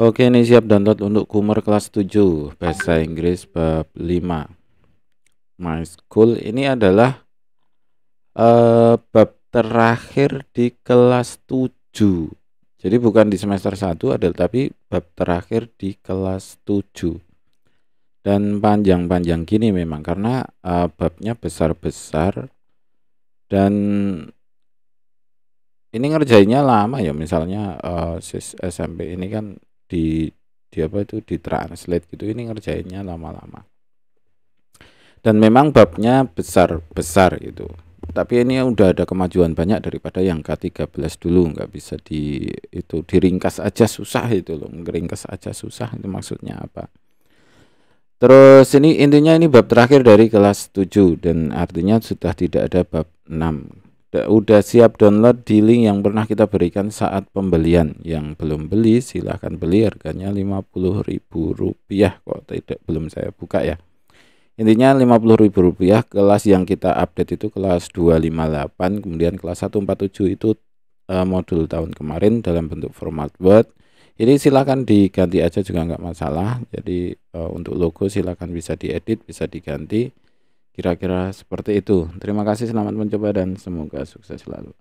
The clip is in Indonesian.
Oke ini siap download untuk Kumar kelas 7 Bahasa Inggris bab 5 My School ini adalah uh, bab terakhir di kelas 7 jadi bukan di semester 1 adel tapi bab terakhir di kelas 7 dan panjang-panjang gini memang karena uh, babnya besar-besar dan ini ngerjainnya lama ya misalnya uh, eh, SMP ini kan di di apa itu di translate gitu ini ngerjainnya lama-lama dan memang babnya besar-besar gitu tapi ini udah ada kemajuan banyak daripada yang K13 dulu nggak bisa di itu diringkas aja susah itu loh ngeringkas aja susah itu maksudnya apa terus ini intinya ini bab terakhir dari kelas 7 dan artinya sudah tidak ada bab 6 udah siap download di link yang pernah kita berikan saat pembelian yang belum beli silahkan beli harganya Rp50.000 kok tidak belum saya buka ya intinya Rp50.000 kelas yang kita update itu kelas 258 kemudian kelas 147 itu uh, modul tahun kemarin dalam bentuk format Word ini silahkan diganti aja juga nggak masalah jadi uh, untuk logo silahkan bisa diedit bisa diganti Kira-kira seperti itu. Terima kasih, selamat mencoba dan semoga sukses selalu.